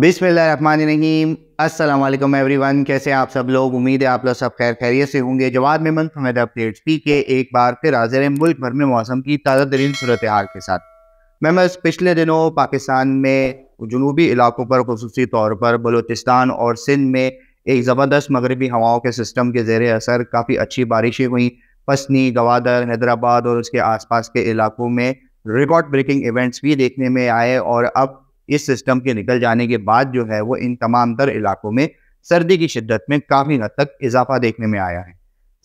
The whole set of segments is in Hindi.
बिसमीम अल्लाम एवरीवन कैसे आप सब लोग उम्मीद है आप लोग सब खैर खैरियत से होंगे जवाब में मंथ हमेद अपडेट्स पी के एक बार फिर हाजिर है मुल्क भर में मौसम की ताज़ा तरीन सूरत हाल के साथ मेमर्स पिछले दिनों पाकिस्तान में जनूबी इलाकों पर खसूस तौर पर बलोचिस्तान और सिंध में एक ज़बरदस्त मगरबी हवाओं के सिस्टम के जेर असर काफ़ी अच्छी बारिशें हुई पसनी गवादर हैदराबाद और उसके आस पास के इलाकों में रिकॉर्ड ब्रेकिंग इवेंट्स भी देखने में आए और अब इस सिस्टम के निकल जाने के बाद जो है वो इन तमाम तर इलाकों में सर्दी की शिद्दत में काफ़ी हद तक इजाफा देखने में आया है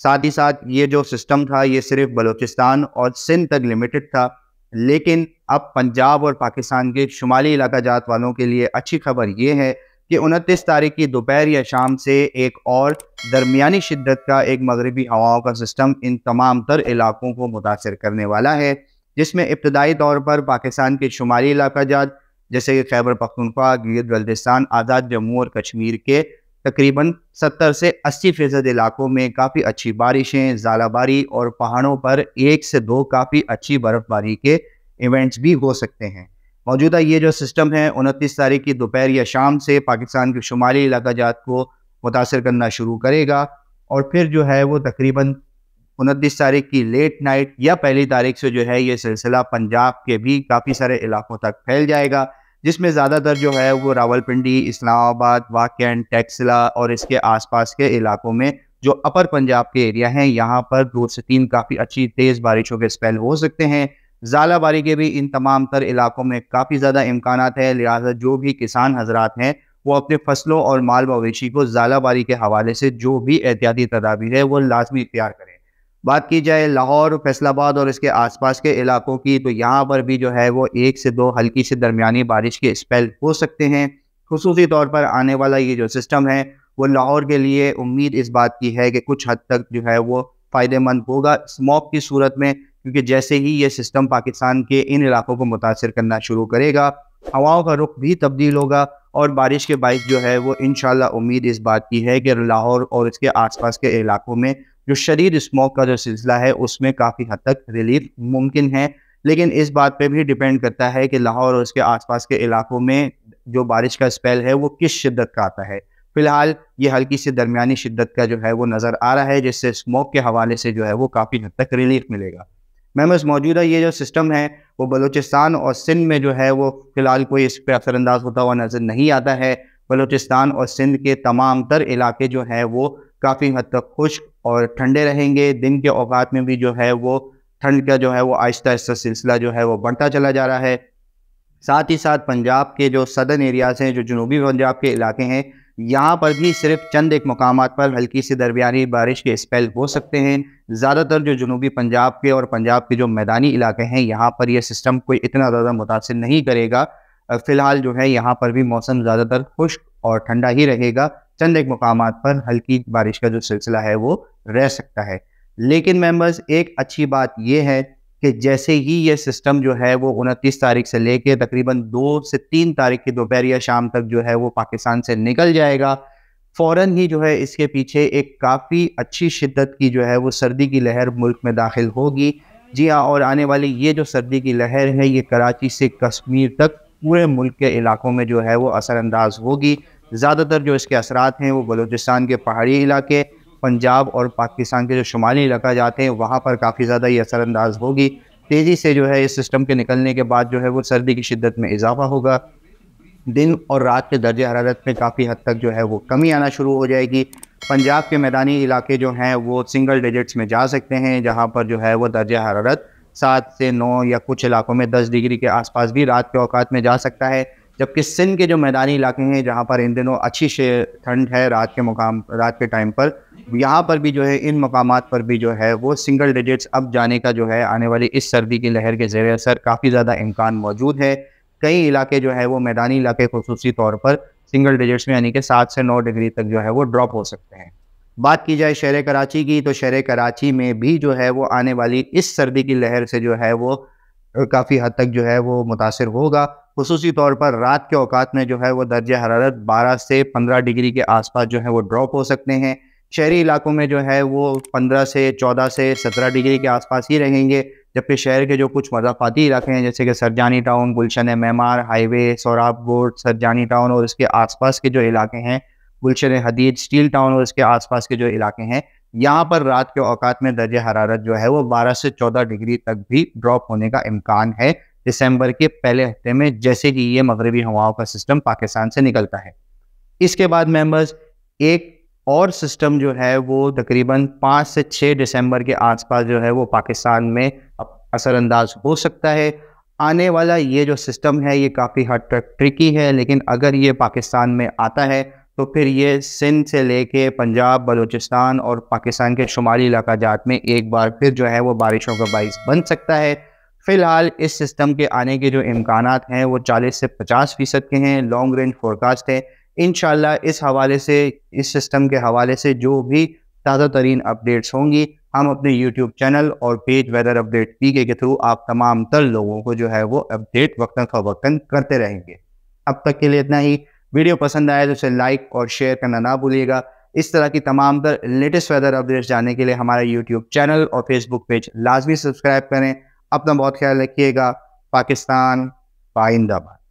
साथ ही साथ ये जो सिस्टम था ये सिर्फ बलूचिस्तान और सिंध तक लिमिटेड था लेकिन अब पंजाब और पाकिस्तान के शुमाली इलाका जात वालों के लिए अच्छी खबर ये है कि उनतीस तारीख की दोपहर या शाम से एक और दरमियानी शिद्दत का एक मगरबी हवाओं का सिस्टम इन तमाम तर इलाकों को मुतासर करने वाला है जिसमें इब्तदाई तौर पर पाकिस्तान के शुमाली इलाका जात जैसे कि खैबर पख्तनख्वा गिर बल्दिस्तान आज़ाद जम्मू और कश्मीर के तकरीबन 70 से 80 फीसद इलाकों में काफ़ी अच्छी बारिशें ज़ालाबारी और पहाड़ों पर एक से दो काफ़ी अच्छी बर्फ़बारी के इवेंट्स भी हो सकते हैं मौजूदा ये जो सिस्टम है उनतीस तारीख की दोपहर या शाम से पाकिस्तान के शुमाली इलाका जात को मुतासर करना शुरू करेगा और फिर जो है वो तकरीबन उनतीस तारीख की लेट नाइट या पहली तारीख से जो है ये सिलसिला पंजाब के भी काफ़ी सारे इलाकों तक फैल जाएगा जिसमें ज़्यादातर जो है वो रावलपिंडी इस्लामाबाद वाकैन टैक्सला और इसके आसपास के इलाकों में जो अपर पंजाब के एरिया हैं यहाँ पर दो से तीन काफ़ी अच्छी तेज़ बारिशों के स्पेल हो सकते हैं झालाबारी के भी इन तमाम तर इलाकों में काफ़ी ज़्यादा इम्कान हैं लिहाजा जो भी किसान हजरात हैं वो अपने फसलों और माल मवेशी को झालाबारी के हवाले से जो भी एहतियाती तदाबीर है वो लाजमी इख्तियार करें बात की जाए लाहौर फैसलाबाद और इसके आसपास के इलाकों की तो यहाँ पर भी जो है वो एक से दो हल्की से दरमियानी बारिश के स्पेल हो सकते हैं खसूसी तौर पर आने वाला ये जो सिस्टम है वो लाहौर के लिए उम्मीद इस बात की है कि कुछ हद तक जो है वो फ़ायदेमंद होगा स्मॉक की सूरत में क्योंकि जैसे ही ये सिस्टम पाकिस्तान के इन इलाकों को मुतासर करना शुरू करेगा हवाओं का रुख भी तब्दील होगा और बारिश के बाइस जो है वो इन उम्मीद इस बात की है कि लाहौर और इसके आसपास के इलाकों में जो शरीर स्मोक का जो सिलसिला है उसमें काफ़ी हद तक रिलीफ मुमकिन है लेकिन इस बात पे भी डिपेंड करता है कि लाहौर और उसके आसपास के इलाकों में जो बारिश का स्पेल है वो किस शिद्दत का आता है फिलहाल ये हल्की सी दरमियानी शिद्दत का जो है वो नज़र आ रहा है जिससे स्मोक के हवाले से जो है वो काफ़ी हद तक रिलीफ मिलेगा मैम इस मौजूदा ये जो सिस्टम है वो बलूचिस्तान और सिंध में जो है वो फिलहाल कोई इस पर असरानंदाज होता हुआ नज़र नहीं आता है बलूचिस्तान और सिंध के तमाम तर इलाके जो हैं वो काफ़ी हद तक खुश्क और ठंडे रहेंगे दिन के औकात में भी जो है वो ठंड का जो है वो आहिस्ता आहिस्ता सिलसिला जो है वो बढ़ता चला जा रहा है साथ ही साथ पंजाब के जो सदर्न एरियाज़ हैं जो जनूबी पंजाब के इलाके हैं यहाँ पर भी सिर्फ चंद एक मकाम पर हल्की सी दरमियानी बारिश के स्पेल हो सकते हैं ज़्यादातर जो जनूबी पंजाब के और पंजाब के जो मैदानी इलाके हैं यहाँ पर यह सिस्टम कोई इतना ज़्यादा मुतासर नहीं करेगा फ़िलहाल जो है यहाँ पर भी मौसम ज़्यादातर खुश्क और ठंडा ही रहेगा चंद एक मकाम पर हल्की बारिश का जो सिलसिला है वो रह सकता है लेकिन मेम्बर्स एक अच्छी बात यह है कि जैसे ही ये सिस्टम जो है वो उनतीस तारीख से लेके तकरीबन दो से तीन तारीख की दोपहर या शाम तक जो है वो पाकिस्तान से निकल जाएगा फ़ौरन ही जो है इसके पीछे एक काफ़ी अच्छी शिद्दत की जो है वो सर्दी की लहर मुल्क में दाखिल होगी जी हाँ और आने वाली ये जो सर्दी की लहर है ये कराची से कश्मीर तक पूरे मुल्क के इलाकों में जो है वो असरानंदाज होगी ज़्यादातर जो इसके असरात हैं वो बलोचिस्तान के पहाड़ी इलाके पंजाब और पाकिस्तान के जो शुमाली इलाका जाते हैं वहाँ पर काफ़ी ज़्यादा ये असरानंदाज होगी तेज़ी से जो है इस सिस्टम के निकलने के बाद जो है वो सर्दी की शिद्दत में इजाफा होगा दिन और रात के दर्ज हरारत में काफ़ी हद तक जो है वो कमी आना शुरू हो जाएगी पंजाब के मैदानी इलाके जो हैं वो सिंगल डिजिट्स में जा सकते हैं जहाँ पर जो है वो दर्ज हरारत सात से नौ या कुछ इलाकों में दस डिग्री के आसपास भी रात के अवकात में जा सकता है जबकि सिंध के जो मैदानी इलाके हैं जहाँ पर इन दिनों अच्छी ठंड है रात के मुकाम रात के टाइम पर यहाँ पर भी जो है इन मकाम पर भी जो है वो सिंगल डिजिट्स अब जाने का जो है आने वाली इस सर्दी की लहर के जेर असर काफ़ी ज़्यादा इम्कान मौजूद है कई इलाके जो है वो मैदानी इलाके खसूस तौर पर सिंगल डिजिट्स में यानी कि सात से नौ डिग्री तक जो है वो ड्रॉप हो सकते हैं बात की जाए शहर कराची की तो शहर कराची में भी जो है वो आने वाली इस सर्दी की लहर से जो है वो काफ़ी हद तक जो है वो मुतासर होगा खसूसी तौर पर रात के अवकात में जो है वो दर्ज हरारत 12 से 15 डिग्री के आसपास जो है वो ड्रॉप हो सकते हैं शहरी इलाकों में जो है वो 15 से 14 से 17 डिग्री के आसपास ही रहेंगे जबकि शहर के जो कुछ मजाफाती इलाके हैं जैसे कि Surjani town Gulshan Maymar highway Sohrab Goth Surjani town और इसके आसपास के जो इलाके हैं गुलशन हदीद स्टील टाउन और इसके आसपास के जो इलाके हैं यहाँ पर रात के अवकात में दर्ज हरारत जो है वो 12 से 14 डिग्री तक भी ड्रॉप होने का इम्कान है दिसंबर के पहले हफ्ते में जैसे ही ये मगरबी हवाओं का सिस्टम पाकिस्तान से निकलता है इसके बाद मेंबर्स एक और सिस्टम जो है वो तकरीबन पाँच से छः दिसंबर के आसपास जो है वो पाकिस्तान में असरअंदाज हो सकता है आने वाला ये जो सिस्टम है ये काफ़ी हद तक ट्रिकी है लेकिन अगर ये पाकिस्तान में आता है तो फिर ये सिंध से लेके पंजाब बलूचिस्तान और पाकिस्तान के शुमाली इलाका जात में एक बार फिर जो है वो बारिशों का बाइस बन सकता है फिलहाल इस सिस्टम के आने के जो इम्कान हैं वो चालीस से पचास फीसद के हैं लॉन्ग रेंज फोरकास्ट हैं इन इस हवाले से इस सिस्टम के हवाले से जो भी ताज़ा तरीन अपडेट्स होंगी हम अपने यूट्यूब चैनल और page weather update P K, through आप तमाम तर लोगों को जो है वो अपडेट वक्ता फवक्ता करते रहेंगे अब तक के लिए इतना ही वीडियो पसंद आए तो उसे लाइक और शेयर करना ना भूलिएगा इस तरह की तमाम तर लेटेस्ट वेदर अपडेट्स जानने के लिए हमारा यूट्यूब चैनल और फेसबुक पेज लाजमी सब्सक्राइब करें अपना बहुत ख्याल रखिएगा पाकिस्तान पाइंदाबाद